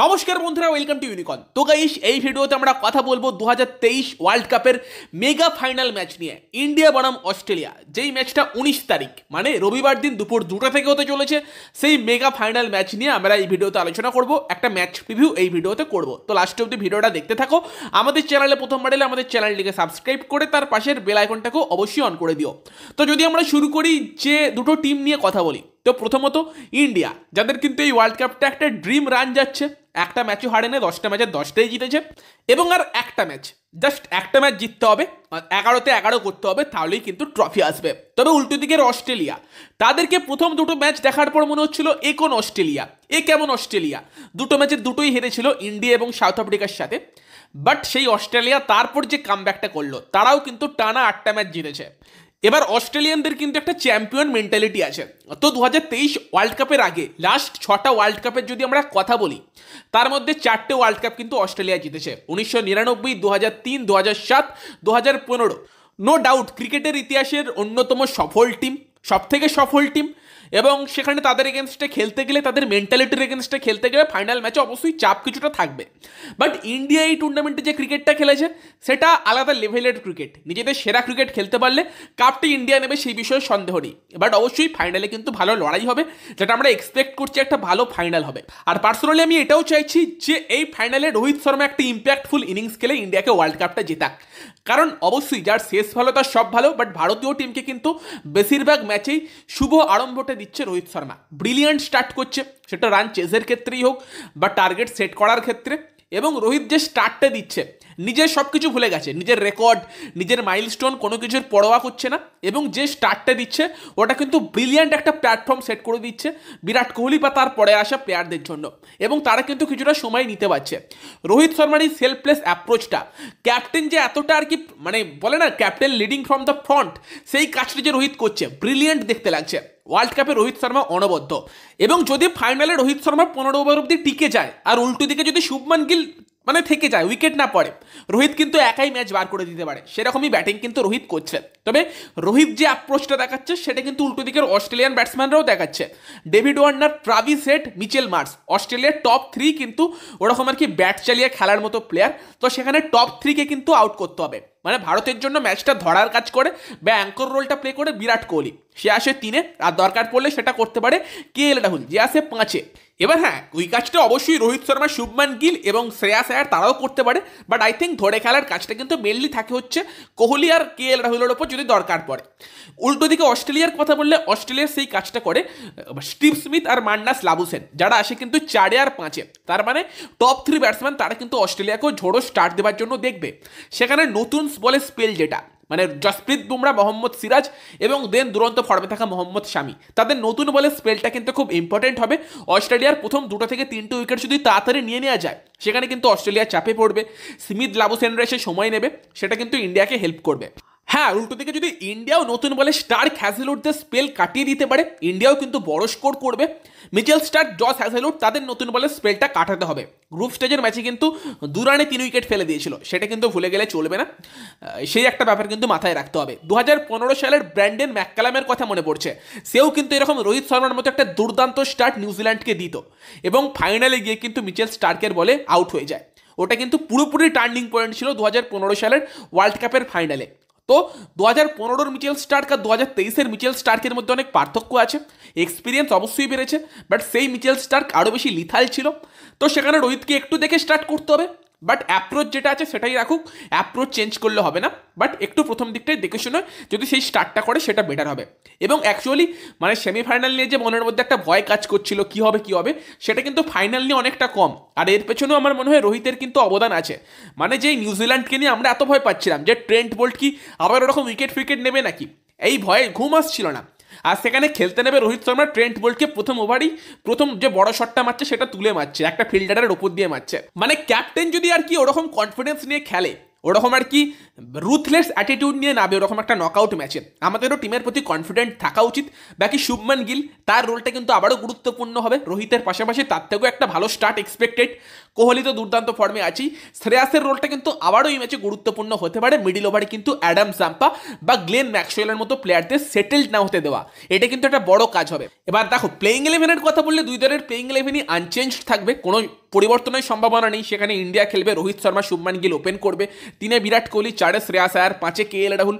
নমস্কার বন্ধুরা welcome to ইউনিকন তো গাইস এই ভিডিওতে আমরা কথা বলবো দু ওয়ার্ল্ড কাপের মেগা ফাইনাল ম্যাচ নিয়ে ইন্ডিয়া বনাম অস্ট্রেলিয়া যেই ম্যাচটা উনিশ তারিখ মানে রবিবার দিন দুপুর দুটো থেকে হতে চলেছে সেই মেগা ফাইনাল ম্যাচ নিয়ে আমরা এই ভিডিওতে আলোচনা করব একটা ম্যাচ রিভিউ এই ভিডিওতে করব তো লাস্ট অব্দি ভিডিওটা দেখতে থাকো আমাদের চ্যানেলে প্রথম এলে আমাদের চ্যানেলটিকে সাবস্ক্রাইব করে তার পাশের বেল আইকনটাকেও অবশ্যই অন করে দিও তো যদি আমরা শুরু করি যে দুটো টিম নিয়ে কথা বলি তো প্রথমত ইন্ডিয়া যাদের কিন্তু এই ওয়ার্ল্ড কাপটা একটা ড্রিম রান যাচ্ছে একটা ম্যাচও হারে নেয় দশটা ম্যাচে দশটাই জিতেছে এবং আর একটা ম্যাচ জাস্ট একটা ম্যাচ জিততে হবে এগারোতে এগারো করতে হবে তাহলেই কিন্তু ট্রফি আসবে তবে উল্টো দিকের অস্ট্রেলিয়া তাদেরকে প্রথম দুটো ম্যাচ দেখার পর মনে হচ্ছিল এ কোন অস্ট্রেলিয়া এ কেমন অস্ট্রেলিয়া দুটো ম্যাচের দুটোই হেরেছিল ইন্ডিয়া এবং সাউথ আফ্রিকার সাথে বাট সেই অস্ট্রেলিয়া তারপর যে কামব্যাকটা করলো তারাও কিন্তু টানা আটটা ম্যাচ জিতেছে এবার অস্ট্রেলিয়ানদের কিন্তু একটা চ্যাম্পিয়ন মেন্টালিটি আছে তো দু ওয়ার্ল্ড কাপের আগে লাস্ট ছটা ওয়ার্ল্ড কাপের যদি আমরা কথা বলি তার মধ্যে চারটে ওয়ার্ল্ড কাপ কিন্তু অস্ট্রেলিয়া জিতেছে উনিশশো নিরানব্বই দু হাজার তিন দু হাজার সাত দু হাজার পনেরো নো ডাউট ক্রিকেটের ইতিহাসের অন্যতম সফল টিম সবথেকে সফল টিম এবং সেখানে তাদের এগেনস্টে খেলতে গেলে তাদের মেন্টালিটির এগেনস্টে খেলতে গেলে ফাইনাল ম্যাচে অবশ্যই চাপ কিছুটা থাকবে বাট ইন্ডিয়া এই টুর্নামেন্টে যে ক্রিকেটটা খেলেছে সেটা আলাদা লেভেলের ক্রিকেট নিজেদের সেরা ক্রিকেট খেলতে পারলে কাপটি ইন্ডিয়া নেবে সেই বিষয়ে সন্দেহ নেই বাট অবশ্যই ফাইনালে কিন্তু ভালো লড়াই হবে যেটা আমরা এক্সপেক্ট করছি একটা ভালো ফাইনাল হবে আর পার্সোনালি আমি এটাও চাইছি যে এই ফাইনালে রোহিত শর্মা একটা ইম্প্যাক্টফুল ইনিংস খেলে ইন্ডিয়াকে ওয়ার্ল্ড কাপটা জেতাক কারণ অবশ্যই যার শেষ ভালো তার সব ভালো বাট ভারতীয় টিমকে কিন্তু বেশিরভাগ ম্যাচেই শুভ আরম্ভটা দিচ্ছে রোহিত শর্মা ব্রিলিয়ান্ট স্টার্ট করছে সেটা রান চেজের ক্ষেত্রেই হোক বা টার্গেট সেট করার ক্ষেত্রে এবং রোহিত যে স্টার্টটা দিচ্ছে নিজের সব কিছু ভুলে গেছে নিজের রেকর্ড নিজের মাইলস্টোন কোনো কিছুর পরোয়া করছে না এবং যে স্টার্টটা দিচ্ছে ওটা কিন্তু ব্রিলিয়ান্ট একটা প্ল্যাটফর্ম সেট করে দিচ্ছে বিরাট কোহলি বা তার পরে আসা প্লেয়ারদের জন্য এবং তারা কিন্তু কিছুটা সময় নিতে পারছে রোহিত শর্মার এই সেলফলেস অ্যাপ্রোচটা ক্যাপ্টেন যে এতটা আর কি মানে বলে না captain leading from the front সেই কাজটা যে রোহিত করছে ব্রিলিয়ান্ট দেখতে লাগছে ওয়ার্ল্ড কাপে রোহিত শর্মা অনবদ্য এবং যদি ফাইনালে রোহিত শর্মা পনেরো ওভার অব্দি টিকে যায় আর উল্টো দিকে যদি শুভমান গিল মানে থেকে যায় উইকেট না পড়ে রোহিত কিন্তু একাই ম্যাচ বার করে দিতে পারে সেরকমই ব্যাটিং কিন্তু রোহিত করছে তবে রোহিত যে অ্যাপ্রোচটা দেখাচ্ছে সেটা কিন্তু উল্টো দিকের অস্ট্রেলিয়ান ব্যাটসম্যানরাও দেখাচ্ছে David Warner Travis Head Mitchell Marsh অস্ট্রেলিয়ার টপ থ্রি কিন্তু ওরকম আর কি ব্যাট চালিয়ে খেলার মতো প্লেয়ার তো সেখানে টপ থ্রিকে কিন্তু আউট করতে হবে মানে ভারতের জন্য ম্যাচটা ধরার কাজ করে বা অ্যাঙ্কর রোলটা প্লে করে বিরাট কোহলি সে আসে তিনে আর দরকার পড়লে সেটা করতে পারে কে এল রাহুল যে আসে পাঁচে এবার হ্যাঁ ওই কাজটা অবশ্যই রোহিত শর্মা শুভমান গিল এবং শ্রেয়া স্যার তারাও করতে পারে বাট আই থিঙ্ক ধরে খেলার কাজটা কিন্তু মেনলি থাকে হচ্ছে কোহলি আর কে এল রাহুলের ওপর যদি দরকার পড়ে উল্টো দিকে অস্ট্রেলিয়ার কথা বললে অস্ট্রেলিয়ার সেই কাজটা করে স্টিভ স্মিথ আর মান্নাস লাবুসেন যারা আসে কিন্তু চারে আর পাঁচে তার মানে টপ থ্রি ব্যাটসম্যান তারা কিন্তু অস্ট্রেলিয়াকেও ঝোড়ো স্টার্ট দেওয়ার জন্য দেখবে সেখানে নতুন উইলস বলে স্পেল যেটা মানে জসপ্রীত বুমরা মোহাম্মদ সিরাজ এবং দেন দুরন্ত ফর্মে থাকা মোহাম্মদ শামি তাদের নতুন বলে স্পেলটা কিন্তু খুব ইম্পর্টেন্ট হবে অস্ট্রেলিয়ার প্রথম দুটো থেকে তিনটে উইকেট যদি তাড়াতাড়ি নিয়ে নেওয়া যায় সেখানে কিন্তু অস্ট্রেলিয়া চাপে পড়বে স্মিথ লাবুসেনরা এসে সময় নেবে সেটা কিন্তু ইন্ডিয়াকে হেল্প করবে হ্যাঁ আর উল্টো দিকে যদি ইন্ডিয়াও নতুন বলে স্টার হ্যাজেলুটদের স্পেল কাটিয়ে দিতে পারে ইন্ডিয়াও কিন্তু বড় স্কোর করবে মিচেল স্টার জস হ্যাজেলুট তাদের নতুন বলে স্পেলটা কাটাতে হবে গ্রুপ স্টেজের ম্যাচে কিন্তু দু রানে তিন উইকেট ফেলে দিয়েছিল সেটা কিন্তু ভুলে গেলে চলবে না সেই একটা ব্যাপার কিন্তু মাথায় রাখতে হবে দু সালের ব্র্যান্ডেন ম্যাককালামের কথা মনে পড়ছে সেও কিন্তু এরকম রোহিত শর্মার মতো একটা দুর্দান্ত স্টার্ট নিউজিল্যান্ডকে দিত এবং ফাইনালে গিয়ে কিন্তু মিচেল স্টার্কের বলে আউট হয়ে যায় ওটা কিন্তু পুরোপুরি টার্নিং পয়েন্ট ছিল দু সালের ওয়ার্ল্ড কাপের ফাইনালে তো দু হাজার পনেরোর মিচেল স্টার্ক আর দু হাজার তেইশের মিচেল স্টার্কের মধ্যে অনেক পার্থক্য আছে এক্সপিরিয়েন্স অবশ্যই বেড়েছে বাট সেই মিচেল স্টার্ক আরও বেশি লিথাল ছিল তো সেখানে রোহিতকে একটু দেখে স্টার্ট করতে হবে বাট অ্যাপ্রোচ যেটা আছে সেটাই রাখুক অ্যাপ্রোচ চেঞ্জ করলে হবে না বাট একটু প্রথম দিকটাই দেখে শুনে যদি সেই স্টার্টটা করে সেটা বেটার হবে এবং অ্যাকচুয়ালি মানে সেমিফাইনাল নিয়ে যে মনের মধ্যে একটা ভয় কাজ করছিল কি হবে কি হবে সেটা কিন্তু ফাইনাল নিয়ে অনেকটা কম আর এর পেছনেও আমার মনে হয় রোহিতের কিন্তু অবদান আছে মানে যে নিউজিল্যান্ডকে নিয়ে আমরা এত ভয় পাচ্ছিলাম যে ট্রেন্ট বোল্ট কি আবার ওরকম উইকেট ফিকেট নেবে নাকি এই ভয়ে ঘুম আসছিল না আর সেখানে খেলতে নেবে রোহিত শর্মা ট্রেন্ট বোল্টকে প্রথম ওভারই প্রথম যে বড় শটটা মারছে সেটা তুলে মারছে একটা ফিল্ডারের ওপর দিয়ে মারছে মানে ক্যাপ্টেন যদি আর কি ওরকম কনফিডেন্স নিয়ে খেলে ওরকম আর কি রুথলেস অ্যাটিটিউড নিয়ে নামে ওরকম একটা নকআউট ম্যাচে আমাদেরও টিমের প্রতি কনফিডেন্ট থাকা উচিত বাকি শুভমান গিল তার রোলটা কিন্তু আবারও গুরুত্বপূর্ণ হবে রোহিতের পাশাপাশি তার থেকেও একটা ভালো স্টার্ট এক্সপেক্টেড কোহলি তো দুর্দান্ত ফর্মে আছি শ্রেয়াসের রোলটা কিন্তু আবারও এই ম্যাচে গুরুত্বপূর্ণ হতে পারে মিডিল ওভারে কিন্তু অ্যাডাম জাম্পা বা গ্লেন ম্যাক্সওয়েলের মতো প্লেয়ারদের সেটেলড না হতে দেওয়া এটা কিন্তু একটা বড় কাজ হবে এবার দেখো প্লেইং ইলেভেনের কথা বললে দুই দলের প্লেইং ইলেভেনই আনচেঞ্জ থাকবে কোনো পরিবর্তনের সম্ভাবনা নেই সেখানে ইন্ডিয়া খেলবে রোহিত শর্মা শুভমান গিল ওপেন করবে তিনে বিরাট কোহলি চারে শ্রেয়াস আয়ার পাঁচে কে এল রাহুল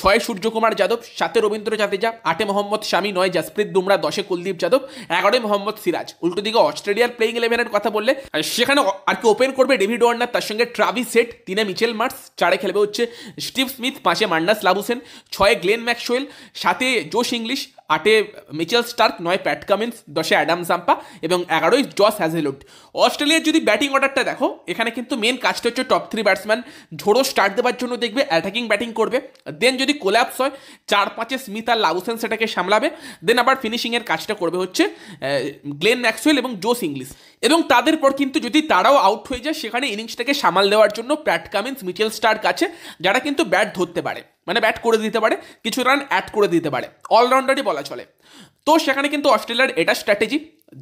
ছয় সূর্যকুমার যাদব সাতে রবীন্দ্র জাদেজা আটে মোহাম্মদ শামী নয় জাসপ্রীত দুমরা দশে কুলদীপ যাদব এগারোয় মোহাম্মদ সিরাজ উল্টো দিকে অস্ট্রেলিয়ার প্লেইং ইলেভেনের কথা বললে সেখানে এখানে আর কি ওপেন করবে ডেভিড ওয়ার্নার তার সঙ্গে ট্রাভি সেট তিনে মিচেল মার্স চারে খেলবে হচ্ছে স্টিভ স্মিথ পাঁচে মান্ডাস লাবুসেন ছয়ে গ্লেন ম্যাক্সওয়েল সাতে জোশ ইংলিশ আটে মিচেল স্টার্ক নয় প্যাট কামিন্স দশে অ্যাডাম জাম্পা এবং এগারোই জস হ্যাজেলুড অস্ট্রেলিয়ার যদি ব্যাটিং অর্ডারটা দেখো এখানে কিন্তু মেন কাজটা হচ্ছে টপ থ্রি ব্যাটসম্যান ঝোড়ো স্টার্ট দেওয়ার জন্য দেখবে অ্যাটাকিং ব্যাটিং করবে দেন যদি কোল্যাপস হয় চার পাঁচে স্মিথ আর লাউসেন সেটাকে সামলাবে দেন আবার ফিনিশিংয়ের কাজটা করবে হচ্ছে গ্লেন ম্যাক্সওয়েল এবং জোস ইংলিশ এবং তাদের পর কিন্তু যদি তারাও আউট হয়ে যায় সেখানে ইনিংসটাকে সামাল দেওয়ার জন্য প্যাট কামিন্স মিচেল স্টার কাছে যারা কিন্তু ব্যাট ধরতে পারে মানে ব্যাট করে দিতে পারে কিছু রান অ্যাড করে দিতে পারে অলরাউন্ডারই বলা চলে তো সেখানে কিন্তু অস্ট্রেলিয়ার এটা স্ট্র্যাটেজি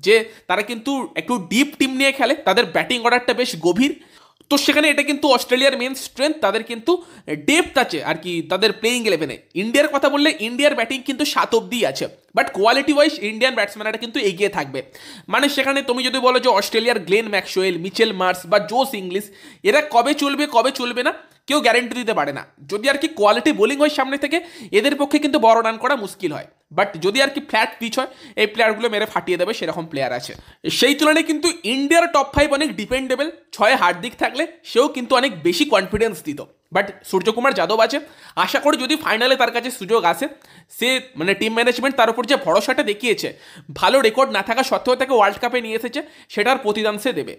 যে তারা কিন্তু একটু ডিপ টিম নিয়ে খেলে তাদের ব্যাটিং অর্ডারটা বেশ গভীর তো সেখানে এটা কিন্তু অস্ট্রেলিয়ার মেন স্ট্রেংথ তাদের কিন্তু ডেপথ আছে আর কি তাদের প্লেইং ইলেভেনে ইন্ডিয়ার কথা বললে ইন্ডিয়ার ব্যাটিং কিন্তু সাত অব্দি আছে বাট কোয়ালিটি ওয়াইজ ইন্ডিয়ান ব্যাটসম্যানরা কিন্তু এগিয়ে থাকবে মানে সেখানে তুমি যদি বলো যে অস্ট্রেলিয়ার গ্লেন ম্যাক্সওয়েল মিচেল মার্স বা জোস ইংলিশ এরা কবে চলবে কবে চলবে না কেউ গ্যারেন্টি দিতে পারে না যদি আর কি কোয়ালিটি বোলিং হয় সামনে থেকে এদের পক্ষে কিন্তু বড় রান করা মুশকিল হয় বাট যদি আর কি ফ্ল্যাট পিচ হয় এই প্লেয়ারগুলো মেরে ফাটিয়ে দেবে সেরকম প্লেয়ার আছে সেই তুলনায় কিন্তু ইন্ডিয়ার টপ ফাইভ অনেক ডিপেন্ডেবল ছয় হার্দিক থাকলে সেও কিন্তু অনেক বেশি কনফিডেন্স দিত বাট সূর্যকুমার যাদব আছে আশা করি যদি ফাইনালে তার কাছে সুযোগ আসে সে মানে টিম ম্যানেজমেন্ট তার উপর যে ভরসাটা দেখিয়েছে ভালো রেকর্ড না থাকা সত্ত্বেও তাকে ওয়ার্ল্ড কাপে নিয়ে এসেছে সেটার প্রতিদান সে দেবে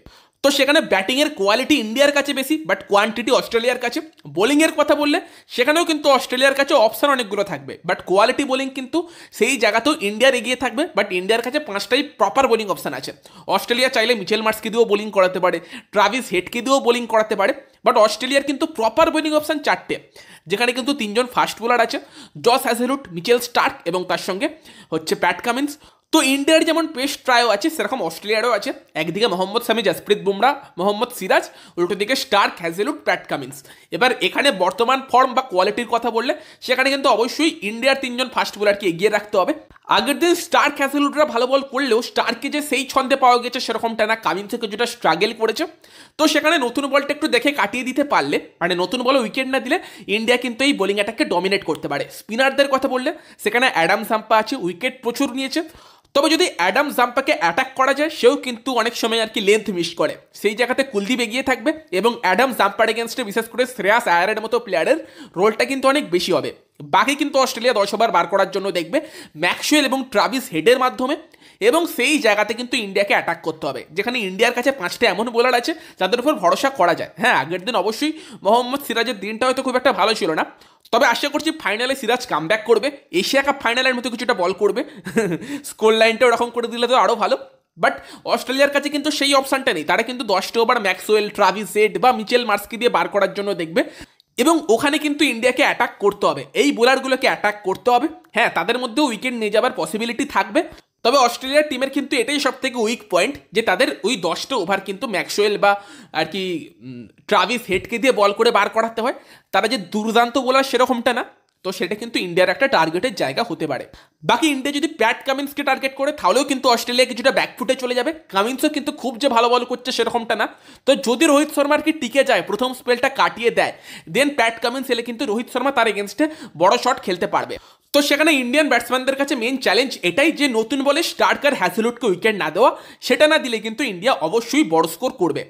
তো সেখানে ব্যাটিংয়ের কোয়ালিটি ইন্ডিয়ার কাছে বেশি বাট কোয়ান্টিটি অস্ট্রেলিয়ার কাছে বোলিংয়ের কথা বললে সেখানেও কিন্তু অস্ট্রেলিয়ার কাছে অপশান অনেকগুলো থাকবে বাট কোয়ালিটি বোলিং কিন্তু সেই জায়গাতেও ইন্ডিয়ার এগিয়ে থাকবে বাট ইন্ডিয়ার কাছে পাঁচটাই প্রপার বোলিং অপশান আছে অস্ট্রেলিয়া চাইলে মিচেল মার্সকে দিয়েও বোলিং করাতে পারে ট্রাভিস হেডকে দিয়েও বোলিং করাতে পারে বাট অস্ট্রেলিয়ার কিন্তু প্রপার বোলিং অপশান চারটে যেখানে কিন্তু তিনজন ফাস্ট বোলার আছে জস হ্যাজেলুট মিচেল স্টার্ক এবং তার সঙ্গে হচ্ছে প্যাট কামিন্স তো ইন্ডিয়ার যেমন পেস্ট ট্রায়ও আছে সেরকম অস্ট্রেলিয়ারও আছে একদিকে মোহাম্মদ সামি জাসপ্রীত বুমরা মোহাম্মদ সিরাজ উল্টো দিকে স্টার খ্যাজেলুট প্যাট কামিন্স এবার এখানে বর্তমান ফর্ম বা কোয়ালিটির কথা বললে সেখানে কিন্তু অবশ্যই ইন্ডিয়ার তিনজন ফাস্ট বোলারকে এগিয়ে রাখতে হবে আগের দিন স্টার ক্যাসেলুটরা ভালো বল করলেও স্টারকে যে সেই ছন্দে পাওয়া গেছে সেরকম টানা কামিন থেকে যেটা স্ট্রাগেল করেছে তো সেখানে নতুন বলটা একটু দেখে কাটিয়ে দিতে পারলে মানে নতুন বলে উইকেট না দিলে ইন্ডিয়া কিন্তু এই বোলিং অ্যাটাককে ডমিনেট করতে পারে স্পিনারদের কথা বললে সেখানে অ্যাডাম সাম্পা আছে উইকেট প্রচুর নিয়েছে তবে যদি অ্যাডাম জাম্পাকে অ্যাটাক করা যায় সেও কিন্তু অনেক সময় আর কি লেন্থ মিস করে সেই জায়গাতে কুলদীপ এগিয়ে থাকবে এবং অ্যাডাম জাম্পার এগেনস্টে বিশেষ করে শ্রেয়াস আয়ারের মতো প্লেয়ারের রোলটা কিন্তু অনেক বেশি হবে বাকি কিন্তু অস্ট্রেলিয়া দশ ওভার বার করার জন্য দেখবে ম্যাক্সুয়েল এবং ট্রাভিস হেডের মাধ্যমে এবং সেই জায়গাতে কিন্তু ইন্ডিয়াকে অ্যাটাক করতে হবে যেখানে ইন্ডিয়ার কাছে পাঁচটা এমন বোলার আছে যাদের উপর ভরসা করা যায় হ্যাঁ আগের দিন অবশ্যই মোহাম্মদ সিরাজের দিনটা হয়তো খুব একটা ভালো ছিল না তবে আশা করছি ফাইনালে সিরাজ কাম করবে এশিয়া কাপ ফাইনালের মতো কিছুটা বল করবে স্কোর লাইনটা ওরকম করে দিলে তো আরও ভালো বাট অস্ট্রেলিয়ার কাছে কিন্তু সেই অপশানটা নেই তারা কিন্তু দশটি ওভার ম্যাক্সওয়েল ট্রাভিসেট বা মিচেল মার্সকে দিয়ে বার করার জন্য দেখবে এবং ওখানে কিন্তু ইন্ডিয়াকে অ্যাটাক করতে হবে এই বোলারগুলোকে অ্যাটাক করতে হবে হ্যাঁ তাদের মধ্যে উইকেট নিয়ে যাবার পসিবিলিটি থাকবে তবে অস্ট্রেলিয়ার টিমের কিন্তু এটাই সব থেকে উইক পয়েন্ট যে তাদের ওই দশটা ওভার কিন্তু ম্যাক্সওয়েল বা আর কি ট্রাভিস হেডকে দিয়ে বল করে বার করাতে হয় তারা যে দুর্দান্ত বলার সেরকমটা না তো সেটা কিন্তু ইন্ডিয়ার একটা টার্গেটের জায়গা হতে পারে বাকি ইন্ডিয়া যদি প্যাট কামিন্সকে টার্গেট করে তাহলেও কিন্তু অস্ট্রেলিয়া কিছুটা ব্যাকফুটে চলে যাবে কামিন্সও কিন্তু খুব যে ভালো বল করছে সেরকমটা না তো যদি রোহিত শর্মার কি টিকে যায় প্রথম স্পেলটা কাটিয়ে দেয় দেন প্যাট কামিন্স এলে কিন্তু রোহিত শর্মা তার এগেনস্টে বড় শট খেলতে পারবে তো সেখানে ইন্ডিয়ান ব্যাটসম্যানদের কাছে মেন চ্যালেঞ্জ এটাই যে নতুন বলে স্টার্কার হ্যাসেলুটকে উইকেট না দেওয়া সেটা না দিলে কিন্তু ইন্ডিয়া অবশ্যই বড় স্কোর করবে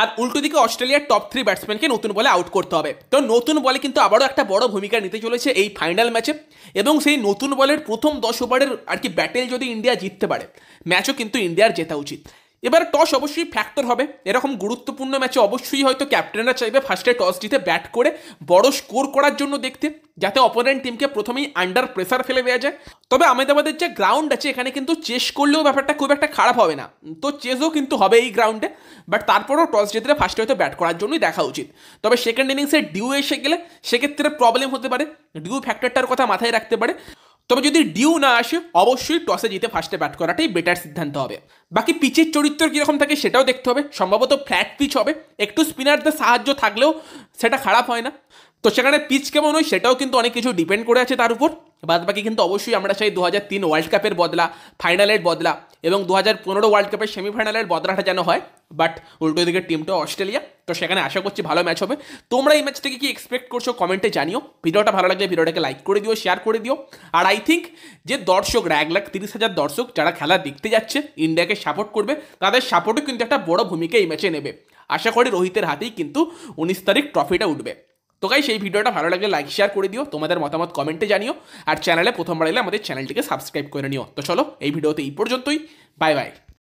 আর উল্টো দিকে অস্ট্রেলিয়ার টপ থ্রি ব্যাটসম্যানকে নতুন বলে আউট করতে হবে তো নতুন বলে কিন্তু আবারও একটা বড় ভূমিকা নিতে চলেছে এই ফাইনাল ম্যাচে এবং সেই নতুন বলের প্রথম দশ ওভারের আর কি ব্যাটেল যদি ইন্ডিয়া জিততে পারে ম্যাচও কিন্তু ইন্ডিয়ার জেতা উচিত এবার টস অবশ্যই ফ্যাক্টর হবে এরকম গুরুত্বপূর্ণ ম্যাচে অবশ্যই হয়তো ক্যাপ্টেনরা চাইবে ফার্স্টে টস জিতে ব্যাট করে বড় স্কোর করার জন্য দেখতে যাতে অপোনেন্ট টিমকে প্রথমেই আন্ডার প্রেসার ফেলে দেওয়া যায় তবে আমেদাবাদের যে গ্রাউন্ড আছে এখানে কিন্তু চেস করলেও ব্যাপারটা খুব একটা খারাপ হবে না তো চেসও কিন্তু হবে এই গ্রাউন্ডে বাট তারপরেও টস জিতলে ফার্স্টে হয়তো ব্যাট করার জন্যই দেখা উচিত তবে সেকেন্ড ইনিংসে ডিউ এসে গেলে সেক্ষেত্রে প্রবলেম হতে পারে ডিউ ফ্যাক্টরটার কথা মাথায় রাখতে পারে তবে যদি ডিউ না আসে অবশ্যই টসে জিতে ফার্স্টে ব্যাট করাটাই বেটার সিদ্ধান্ত হবে বাকি পিচের চরিত্র কীরকম থাকে সেটাও দেখতে হবে সম্ভবত ফ্ল্যাট পিচ হবে একটু স্পিনারদের সাহায্য থাকলেও সেটা খারাপ হয় না তো সেখানে পিচ কেমন হয় সেটাও কিন্তু অনেক কিছু ডিপেন্ড করে আছে তার উপর বাদ বাকি কিন্তু অবশ্যই আমরা চাই দু হাজার তিন ওয়ার্ল্ড কাপের বদলা ফাইনালের বদলা এবং দু হাজার পনেরো ওয়ার্ল্ড কাপের সেমিফাইনালের বদলাটা যেন হয় বাট উল্টো দিকের টিমটা অস্ট্রেলিয়া তো সেখানে আশা করছি ভালো ম্যাচ হবে তোমরা এই ম্যাচটাকে কি এক্সপেক্ট করছো কমেন্টে জানিও ভিডিওটা ভালো লাগলে ভিডিওটাকে লাইক করে দিও শেয়ার করে দিও আর আই থিঙ্ক যে দর্শক এক লাখ তিরিশ হাজার দর্শক যারা খেলা দেখতে যাচ্ছে ইন্ডিয়াকে সাপোর্ট করবে তাদের সাপোর্টও কিন্তু একটা বড় ভূমিকা এই ম্যাচে নেবে আশা করি রোহিতের হাতেই কিন্তু উনিশ তারিখ ট্রফিটা উঠবে তো গাই সেই ভিডিওটা ভালো লাগলে লাইক শেয়ার করে দিও তোমাদের মতামত কমেন্টে জানিও আর চ্যানেলে প্রথমবার এলে আমাদের চ্যানেলটিকে সাবস্ক্রাইব করে নিও তো চলো এই ভিডিওতে এই পর্যন্তই বাই বাই